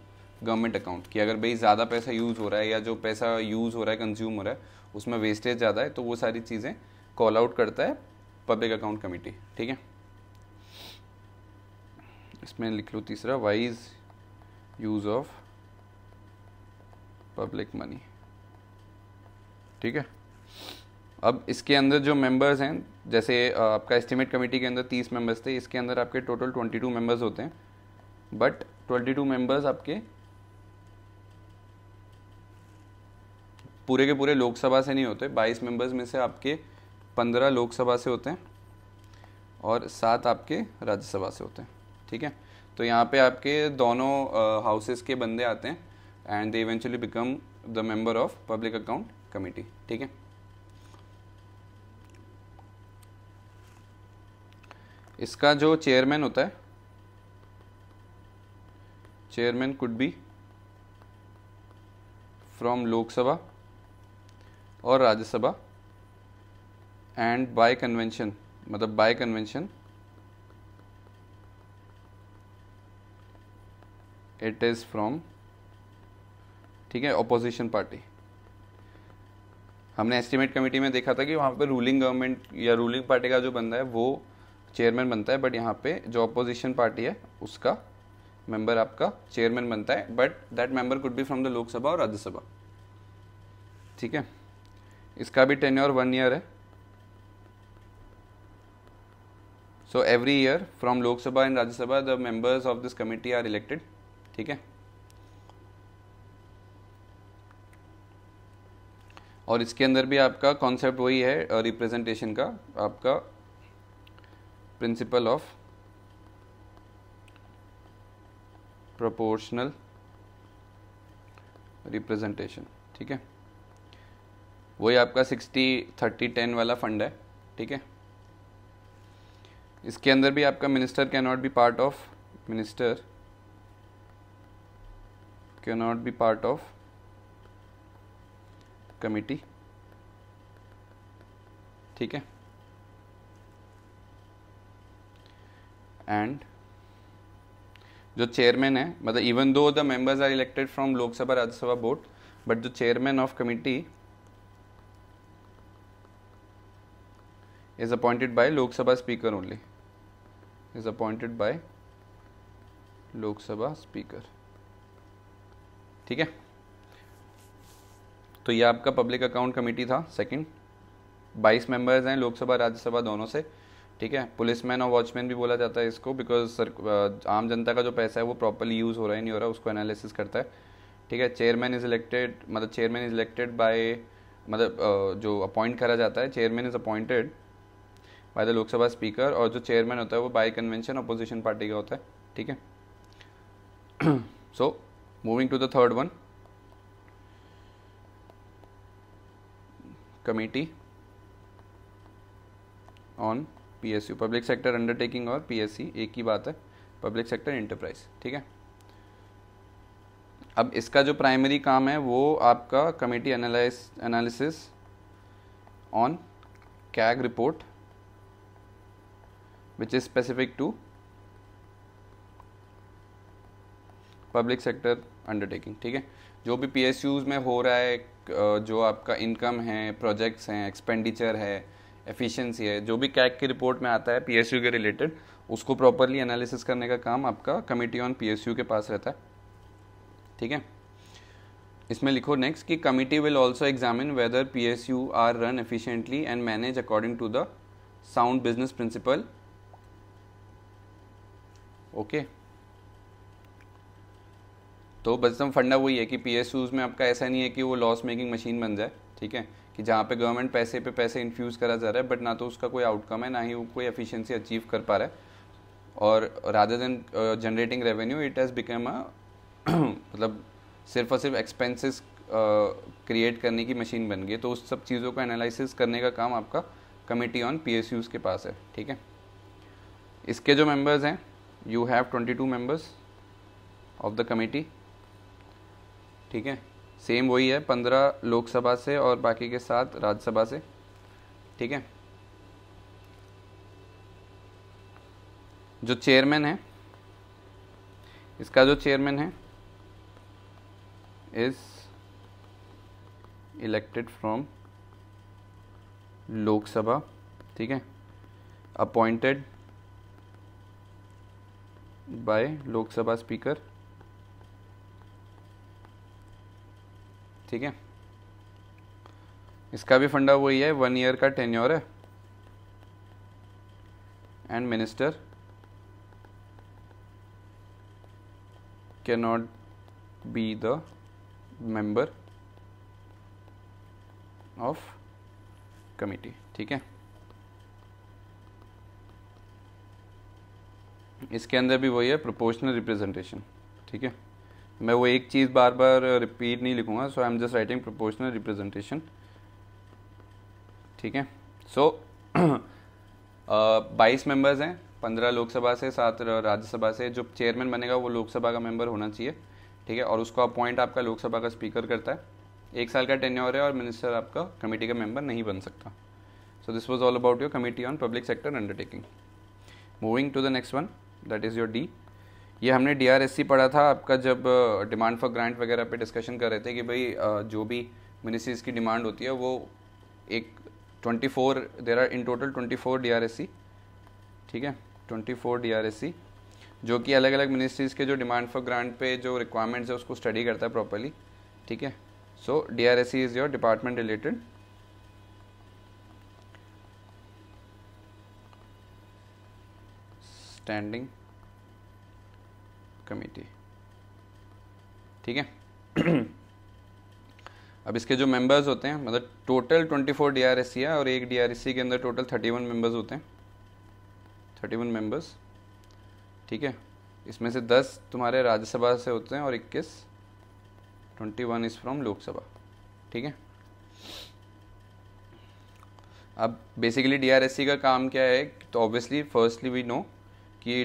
government account कि अगर भाई ज़्यादा पैसा use हो रहा है या जो पैसा यूज़ हो रहा है कंज्यूम हो रहा है उसमें वेस्टेज ज़्यादा है तो वो सारी चीज़ें कॉल आउट करता है पब्लिक अकाउंट कमेटी ठीक है इसमें लिख लो तीसरा wise use of public money ठीक है अब इसके अंदर जो मेंबर्स हैं जैसे आपका एस्टिमेट कमेटी के अंदर तीस मेंबर्स थे इसके अंदर आपके टोटल ट्वेंटी टू मेंबर्स होते हैं बट ट्वेंटी टू मेंबर्स आपके पूरे के पूरे लोकसभा से नहीं होते बाईस मेंबर्स में से आपके पंद्रह लोकसभा से होते हैं और सात आपके राज्यसभा से होते हैं ठीक है तो यहाँ पे आपके दोनों हाउसेस के बंदे आते हैं and they eventually become the member of public account committee ठीक है इसका जो चेयरमैन होता है chairman could be from Lok Sabha और राज्यसभा एंड बाय कन्वेंशन मतलब by convention it is from ठीक है अपोजिशन पार्टी हमने एस्टिमेट कमेटी में देखा था कि वहां पे रूलिंग गवर्नमेंट या रूलिंग पार्टी का जो बंदा है वो चेयरमैन बनता है बट यहाँ पे जो अपोजिशन पार्टी है उसका मेंबर आपका चेयरमैन बनता है but that member could be from the Lok Sabha और राज्यसभा ठीक है इसका भी टेन्योर वन ईयर है so every year from Lok Sabha and Rajya Sabha the members of this committee are elected ठीक है और इसके अंदर भी आपका कॉन्सेप्ट वही है रिप्रेजेंटेशन का आपका प्रिंसिपल ऑफ प्रोपोर्शनल रिप्रेजेंटेशन ठीक है वही आपका सिक्सटी थर्टी टेन वाला फंड है ठीक है इसके अंदर भी आपका minister can not be part of minister can not be part of committee ठीक है एंड जो चेयरमैन है मतलब even though the members are elected from Lok Sabha Rajya Sabha both but जो chairman of committee is appointed by Lok Sabha Speaker only. Is appointed by Lok Sabha Speaker. ठीक है तो ये आपका पब्लिक अकाउंट कमेटी था सेकंड 22 मेंबर्स हैं लोकसभा राज्यसभा दोनों से ठीक है पुलिसमैन और वॉचमैन भी बोला जाता है इसको बिकॉज सर आम जनता का जो पैसा है वो प्रॉपरली यूज़ हो रहा है नहीं हो रहा उसको एनालिसिस करता है ठीक है चेयरमैन इज़ इलेक्टेड मतलब चेयरमैन इज़ इलेक्टेड बाय मतलब जो अपॉइंट करा जाता है chairman is appointed by the Lok Sabha speaker और जो चेयरमैन होता है वो बाय कन्वेंशन अपोजिशन पार्टी का होता है ठीक है so moving to the third one committee on PSU public sector undertaking और पीएससी एक ही बात है पब्लिक सेक्टर इंटरप्राइज ठीक है अब इसका जो प्राइमरी काम है वो आपका committee analysis on CAG report which is specific to public sector undertaking ठीक है जो भी पी में हो रहा है जो आपका इनकम है प्रोजेक्ट्स हैं एक्सपेंडिचर है एफिशिएंसी है जो भी कैक की रिपोर्ट में आता है पी के रिलेटेड उसको प्रॉपरली एनालिसिस करने का काम आपका कमिटी ऑन पी के पास रहता है ठीक है इसमें लिखो नेक्स्ट कि committee will also examine whether P R run efficiently and manage according to the sound business principle okay तो बजम फंडा वही है कि पी में आपका ऐसा नहीं है कि वो लॉस मेकिंग मशीन बन जाए ठीक है कि जहाँ पे गवर्नमेंट पैसे पे पैसे इन्फ्यूज़ करा जा रहा है बट ना तो उसका कोई आउटकम है ना ही वो कोई एफिशिएंसी अचीव कर पा रहा है और rather than generating revenue it has become a मतलब सिर्फ और सिर्फ एक्सपेंसेस क्रिएट uh, करने की मशीन बन गई तो उस सब चीज़ों को एनालिसिस करने का काम आपका कमेटी ऑन पी के पास है ठीक है इसके जो मेम्बर्स हैं you have twenty two members of the committee ठीक है सेम वही है पंद्रह लोकसभा से और बाकी के सात राज्यसभा से ठीक है जो चेयरमैन है इसका जो चेयरमैन है इज इलेक्टेड फ्रॉम लोकसभा ठीक है अपॉइंटेड बाय लोकसभा स्पीकर ठीक है इसका भी फंडा वही है वन ईयर का टेन्योर है and minister can not be the member of committee ठीक है इसके अंदर भी वही है प्रोपोर्शनल रिप्रेजेंटेशन ठीक है मैं वो एक चीज़ बार बार रिपीट नहीं लिखूंगा so I am just writing proportional representation ठीक है सो uh, बाईस मेंबर्स हैं पंद्रह लोकसभा से सात राज्यसभा से जो चेयरमैन बनेगा वो लोकसभा का मेंबर होना चाहिए ठीक है और उसको अपॉइंट आपका लोकसभा का स्पीकर करता है एक साल का टेन्योर है और मिनिस्टर आपका कमेटी का मेंबर नहीं बन सकता so this was all about your committee on public sector undertaking moving to the next one that is your D ये हमने डी पढ़ा था आपका जब डिमांड फॉर ग्रांट वगैरह पे डिस्कशन कर रहे थे कि भाई जो भी मिनिस्ट्रीज़ की डिमांड होती है वो एक 24 four there are in total 24 four D ठीक है 24 फोर डी जो कि अलग अलग मिनिस्ट्रीज़ के जो डिमांड फॉर ग्रांट पे जो रिक्वायरमेंट्स है उसको स्टडी करता है प्रॉपरली ठीक है so D is your department related standing committee ठीक है अब इसके जो मेंबर्स होते हैं मतलब टोटल 24 डीआरएससी है और एक डीआरएससी के अंदर टोटल 31 मेंबर्स होते हैं 31 मेंबर्स ठीक है इसमें से 10 तुम्हारे राज्यसभा से होते हैं और 21 21 इज़ फ्रॉम लोकसभा ठीक है अब बेसिकली डीआरएससी का काम क्या है तो ऑब्वियसली फर्स्टली वी नो कि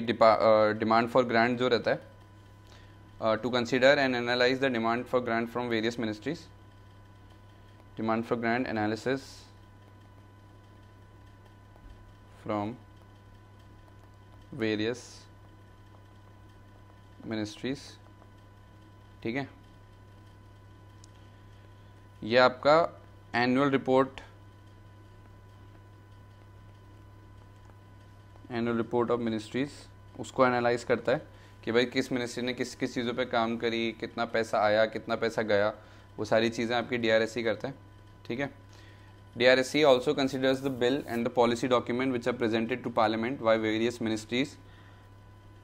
डिमांड फॉर ग्रांट जो रहता है to consider and analyse the demand for grant from various ministries demand for grant analysis from various ministries ठीक है यह आपका annual report annual report of ministries उसको analyse करता है कि भाई किस मिनिस्ट्री ने किस किस चीज़ों पे काम करी कितना पैसा आया कितना पैसा गया वो सारी चीज़ें आपकी डी आर एस सी करते हैं ठीक है D R S C also considers the bill and the policy document which are presented to parliament by various ministries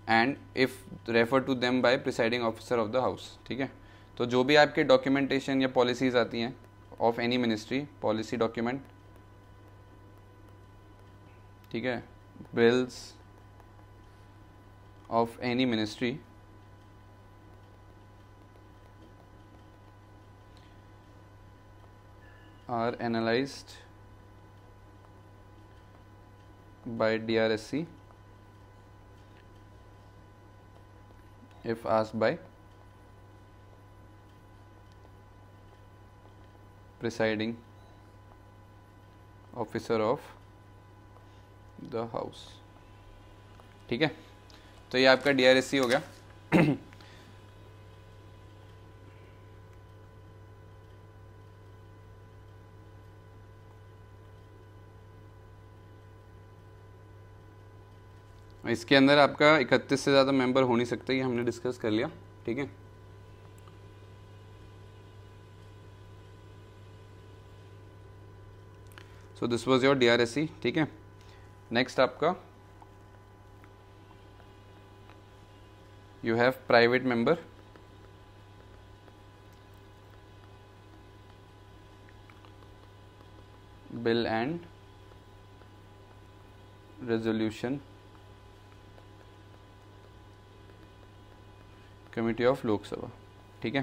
and if refer to them by presiding officer of the house ठीक है तो जो भी आपके documentation या policies आती हैं of any ministry policy document ठीक है bills of any ministry are analyzed by DRSC if asked by presiding officer of the house ठीक है तो ये आपका डी हो गया इसके अंदर आपका 31 से ज़्यादा मेंबर हो नहीं सकते ये हमने डिस्कस कर लिया ठीक है so this was your D ठीक है नेक्स्ट आपका you have private member bill and resolution committee of Lok Sabha ठीक है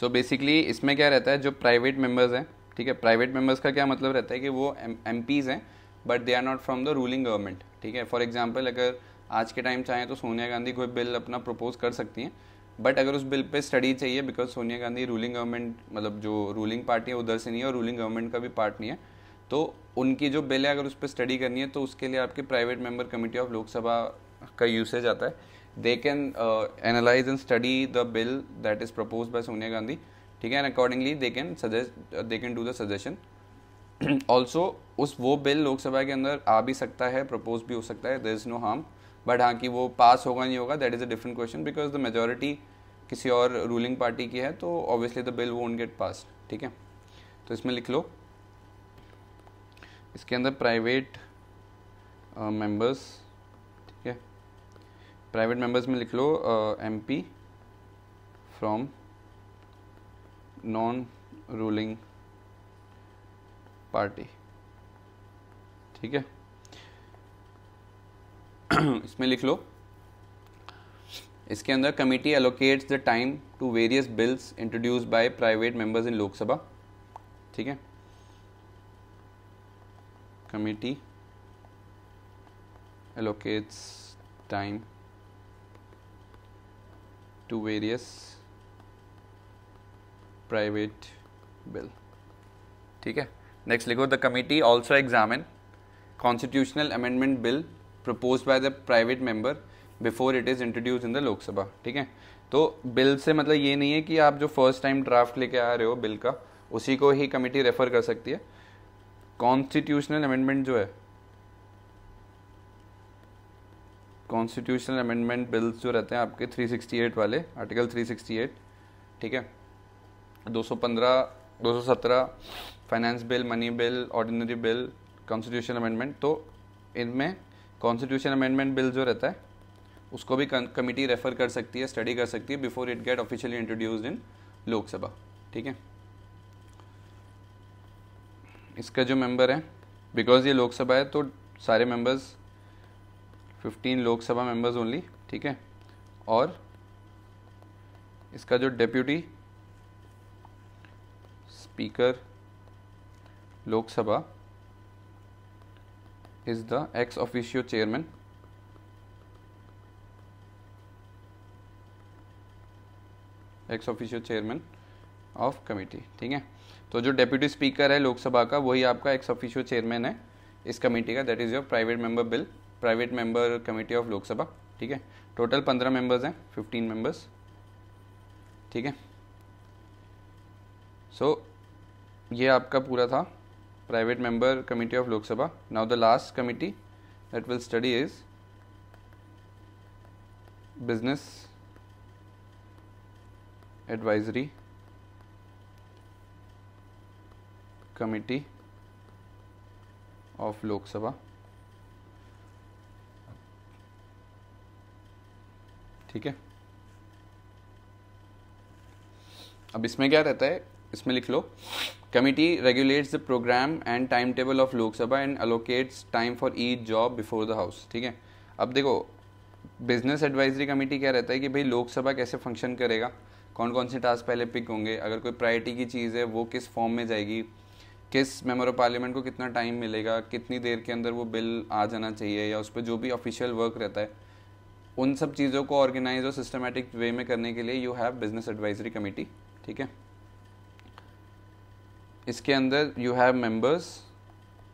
सो so बेसिकली इसमें क्या रहता है जो प्राइवेट मेंबर्स हैं ठीक है प्राइवेट मेंबर्स का क्या मतलब रहता है कि वो एम हैं but they are not from the ruling government ठीक है फॉर एग्जाम्पल अगर आज के टाइम चाहें तो सोनिया गांधी कोई बिल अपना प्रपोज कर सकती हैं बट अगर उस बिल पे स्टडी चाहिए because Sonia Gandhi ruling government मतलब जो रूलिंग पार्टी है उधर से नहीं है और रूलिंग गवर्नमेंट का भी पार्ट नहीं है तो उनकी जो बिल है अगर उस पर स्टडी करनी है तो उसके लिए आपकी private member committee of Lok Sabha का यूसेज आता है they can analyse and study the bill that is propose by Sonia Gandhi ठीक है and accordingly they can suggest they can do the suggestion also उस वो बिल लोकसभा के अंदर आ भी सकता है प्रपोज भी हो सकता है there is no harm but हाँ कि वो पास होगा नहीं होगा that is a different question because the majority किसी और रूलिंग पार्टी की है तो ऑब्वियसली द बिल वो गेट पास ठीक है तो इसमें लिख लो इसके अंदर प्राइवेट मेंबर्स uh, ठीक है प्राइवेट मेंबर्स में लिख लो M P from non ruling party ठीक है इसमें लिख लो इसके अंदर committee allocates the time to various bills introduce by private members in Lok Sabha ठीक है committee allocates time to various private bill ठीक है नेक्स्ट लिखो the committee also examine constitutional amendment bill propose by the private member before it is introduce in the Lok Sabha ठीक है तो bill से मतलब ये नहीं है कि आप जो फर्स्ट टाइम ड्राफ्ट लेके आ रहे हो बिल का उसी को ही कमेटी रेफर कर सकती है कॉन्स्टिट्यूशनल अमेंडमेंट जो है कॉन्स्टिट्यूशनल अमेंडमेंट बिल्स जो रहते हैं आपके 368 वाले आर्टिकल 368 ठीक है 215, 217 finance bill money bill ordinary bill constitution amendment तो इनमें कॉन्स्टिट्यूशन अमेंडमेंट बिल जो रहता है उसको भी कमेटी रेफर कर सकती है स्टडी कर सकती है before it get officially introduced in Lok Sabha ठीक है इसका जो मेंबर है बिकॉज ये लोकसभा है तो सारे मेंबर्स 15 लोकसभा मेंबर्स ओनली ठीक है और इसका जो deputy speaker Lok Sabha is the ex officio chairman ex officio chairman of committee ठीक है तो जो डेप्यूटी स्पीकर है लोकसभा का वही आपका एक्स ऑफिशियो चेयरमैन है इस कमेटी का that is your private member bill private member committee of Lok Sabha ठीक है टोटल पंद्रह मेंबर्स हैं फिफ्टीन मेंबर्स ठीक है सो ये आपका पूरा था private member committee of Lok Sabha now the last committee that will study is business advisory committee of Lok Sabha ठीक है अब इसमें क्या रहता है इसमें लिख लो Committee regulates the program and timetable of Lok Sabha and allocates time for each job before the House. ठीक है अब देखो बिजनेस एडवाइजरी कमेटी क्या रहता है कि भाई लोकसभा कैसे फंक्शन करेगा कौन कौन से टास्क पहले पिक होंगे अगर कोई प्रायोरिटी की चीज़ है वो किस फॉर्म में जाएगी किस मेम्बर ऑफ पार्लियामेंट को कितना टाइम मिलेगा कितनी देर के अंदर वो बिल आ जाना चाहिए या उस पर जो भी ऑफिशियल वर्क रहता है उन सब चीज़ों को ऑर्गेनाइज और सिस्टमेटिक वे में करने के लिए you have business advisory committee ठीक है इसके अंदर यू हैव मेंबर्स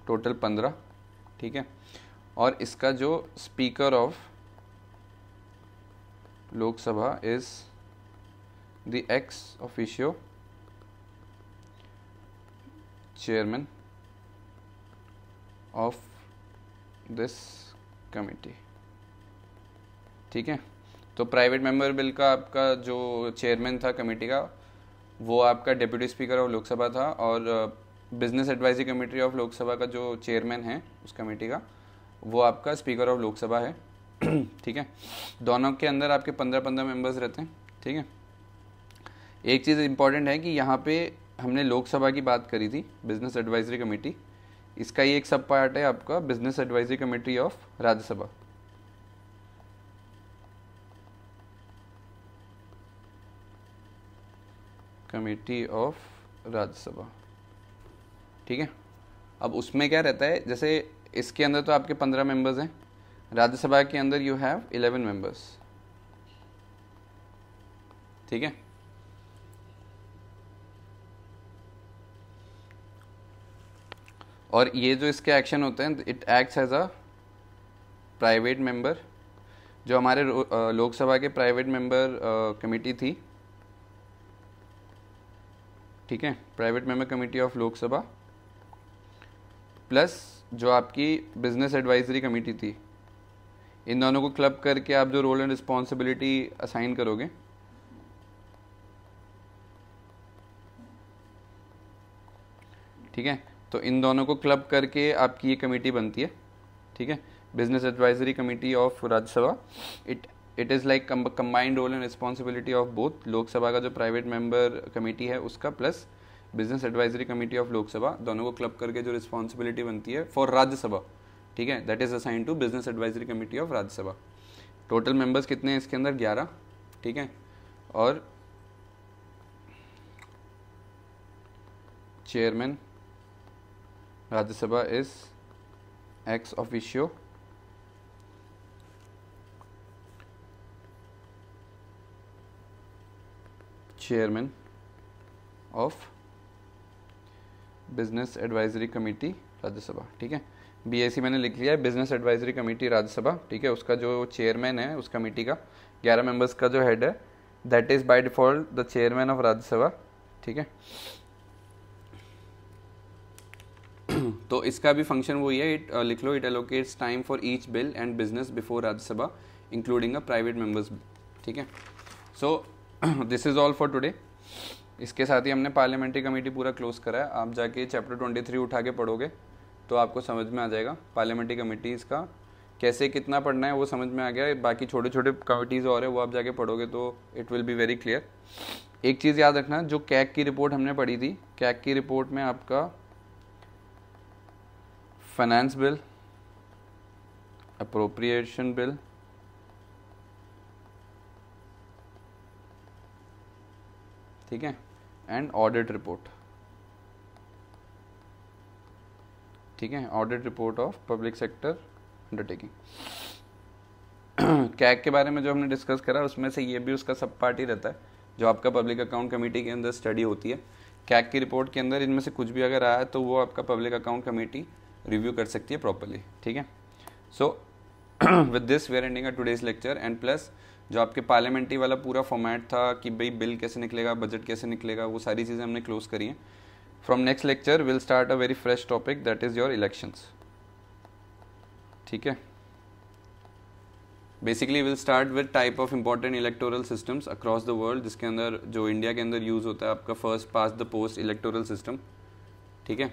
टोटल पंद्रह ठीक है और इसका जो speaker of Lok Sabha is the ex officio chairman of this committee ठीक है तो प्राइवेट मेंबर बिल का आपका जो चेयरमैन था कमेटी का वो आपका डिप्यूटी स्पीकर ऑफ लोकसभा था और business advisory committee of Lok Sabha का जो चेयरमैन है उस कमेटी का वो आपका स्पीकर ऑफ लोकसभा है ठीक है दोनों के अंदर आपके पंद्रह पंद्रह मेंबर्स रहते हैं ठीक है एक चीज़ इम्पॉर्टेंट है कि यहाँ पे हमने लोकसभा की बात करी थी बिजनेस एडवाइजरी कमेटी इसका ही एक सब पार्ट है आपका business advisory committee of Rajya Sabha committee of Rajya Sabha ठीक है अब उसमें क्या रहता है जैसे इसके अंदर तो आपके पंद्रह मेंबर्स हैं राज्यसभा के अंदर यू हैव इलेवन मेंबर्स ठीक है और ये जो इसके एक्शन होते हैं it acts as a private member जो हमारे लोकसभा के प्राइवेट मेंबर कमेटी थी ठीक है private member committee of Lok Sabha plus जो आपकी बिजनेस एडवाइजरी कमेटी थी इन दोनों को क्लब करके आप जो रोल एंड रिस्पॉन्सिबिलिटी असाइन करोगे ठीक है तो इन दोनों को क्लब करके आपकी ये कमेटी बनती है ठीक है business advisory committee of Rajya Sabha it it is like combined role and responsibility of both Lok Sabha का जो प्राइवेट मेंबर कमेटी है उसका plus business advisory committee of Lok Sabha दोनों को क्लब करके जो रिस्पॉन्सिबिलिटी बनती है फॉर राज्यसभा ठीक है that is assign to business advisory committee of Rajya Sabha total members कितने हैं इसके अंदर ग्यारह ठीक है और chairman Rajya Sabha is ex officio chairman of business advisory committee Rajya Sabha ठीक है बीएसी मैंने लिख लिया है बिजनेस एडवाइजरी कमेटी राज्यसभा ठीक है उसका जो चेयरमैन है उस कमेटी का ग्यारह मेंबर्स का जो हेड है that is by default the chairman of Rajya Sabha ठीक है तो इसका भी फंक्शन वही है इट लिख लो it allocates time for each bill and business before Rajya Sabha including a private members bill ठीक है so so, this is all for today इसके साथ ही हमने पार्लियामेंट्री कमेटी पूरा क्लोज करा है आप जाके चैप्टर ट्वेंटी थ्री उठा के पढ़ोगे तो आपको समझ में आ जाएगा पार्लियामेंट्री कमेटीज़ का कैसे कितना पढ़ना है वो समझ में आ गया बाकी छोटे छोटे कमेटीज़ और है वो आप जाके पढ़ोगे तो it will be very clear एक चीज़ याद रखना जो कैक की रिपोर्ट हमने पढ़ी थी कैक की रिपोर्ट में आपका फाइनेंस बिल अप्रोप्रिएशन बिल ठीक है एंड ऑडिट रिपोर्ट ठीक है audit report of public sector undertaking CAG के बारे में जो हमने डिस्कस करा उसमें से ये भी उसका सब पार्ट ही रहता है जो आपका पब्लिक अकाउंट कमेटी के अंदर स्टडी होती है कैग की रिपोर्ट के अंदर इनमें से कुछ भी अगर आया तो वो आपका पब्लिक अकाउंट कमेटी रिव्यू कर सकती है प्रॉपरली ठीक है so with this we are ending today's lecture and plus जो आपके पार्लियामेंट्री वाला पूरा फॉर्मेट था कि भाई बिल कैसे निकलेगा बजट कैसे निकलेगा वो सारी चीज़ें हमने क्लोज करी हैं from next lecture will start a very fresh topic that is your elections ठीक है basically will start with type of important electoral systems across the world जिसके अंदर जो इंडिया के अंदर यूज़ होता है आपका first past the post electoral system ठीक है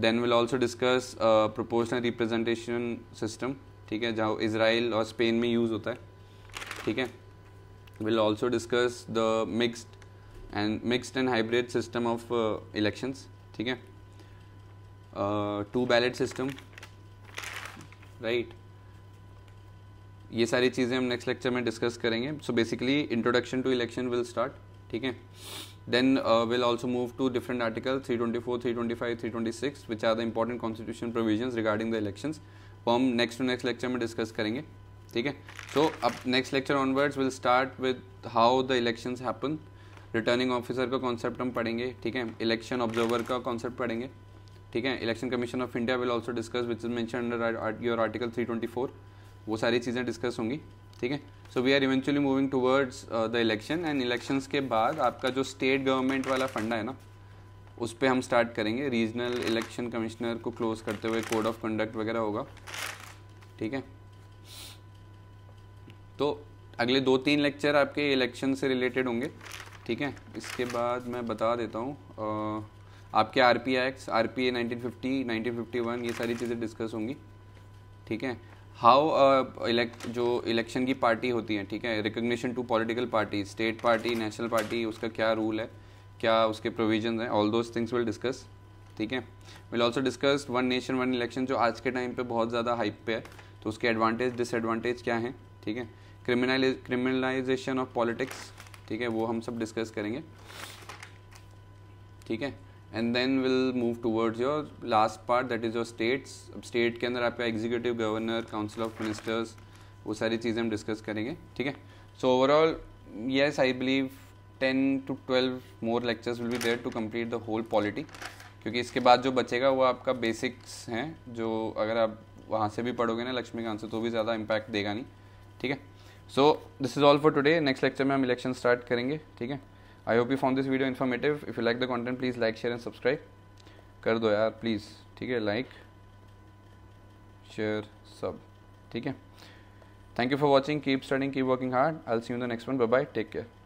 then will also discuss proportional representation system ठीक है जहाँ इसराइल और स्पेन में यूज़ होता है ठीक है will also discuss the mixed and mixed and hybrid system of elections ठीक है टू बैलेट सिस्टम राइट ये सारी चीज़ें हम नेक्स्ट लेक्चर में डिस्कस करेंगे so basically introduction to election will start ठीक है then uh, we'll also move to different articles 324 325 326 which are the important constitution provision regarding the election वो हम नेक्स्ट टू नेक्स्ट लेक्चर में discuss करेंगे ठीक है सो अब next lecture onwards will start with how the elections happen returning officer का concept हम पढ़ेंगे ठीक है इलेक्शन ऑब्जर्वर का कॉन्सेप्ट पढ़ेंगे ठीक है election commission of India will also discuss which is मैं योर आर्टिकल फोर वो सारी चीज़ें डिस्कस होंगी ठीक है so we are eventually moving towards the election and elections के बाद आपका जो स्टेट गवर्नमेंट वाला फंडा है ना उस पर हम स्टार्ट करेंगे रीजनल इलेक्शन कमिश्नर को क्लोज करते हुए कोड ऑफ कंडक्ट वगैरह होगा ठीक है तो अगले दो तीन लेक्चर आपके इलेक्शन से रिलेटेड होंगे ठीक है इसके बाद मैं बता देता हूँ आपके R P X R P A nineteen fifty nineteen fifty one ये सारी चीज़ें डिस्कस होंगी ठीक है हाउ इलेक्ट जो इलेक्शन की पार्टी होती है ठीक है recognition to political party state party national party उसका क्या रूल है क्या उसके प्रोविजन हैं all those things will discuss ठीक है will also discuss one nation one election जो आज के टाइम पे बहुत ज़्यादा हाइप पे है तो उसके एडवांटेज डिसएडवांटेज क्या हैं ठीक है क्रिमिनलाइजेशन ऑफ पॉलिटिक्स ठीक है वो हम सब डिस्कस करेंगे ठीक है and then will move towards your last part that is your states अब स्टेट के अंदर आपका executive governor council of ministers वो सारी चीज़ें हम डिस्कस करेंगे ठीक है so overall yes I believe ten to twelve more lectures will be there to complete the whole polity क्योंकि इसके बाद जो बचेगा वो आपका बेसिक्स हैं जो अगर आप वहाँ से भी पढ़ोगे ना लक्ष्मीकांत से तो भी ज़्यादा इम्पैक्ट देगा नहीं ठीक है so this is all for today next lecture में हम इलेक्शन स्टार्ट करेंगे ठीक है I hope you found this video informative if you like the content please like share and subscribe कर दो यार प्लीज़ ठीक है लाइक शेयर सब ठीक है thank you for watching keep studying keep working hard I see you the next one bye bye take care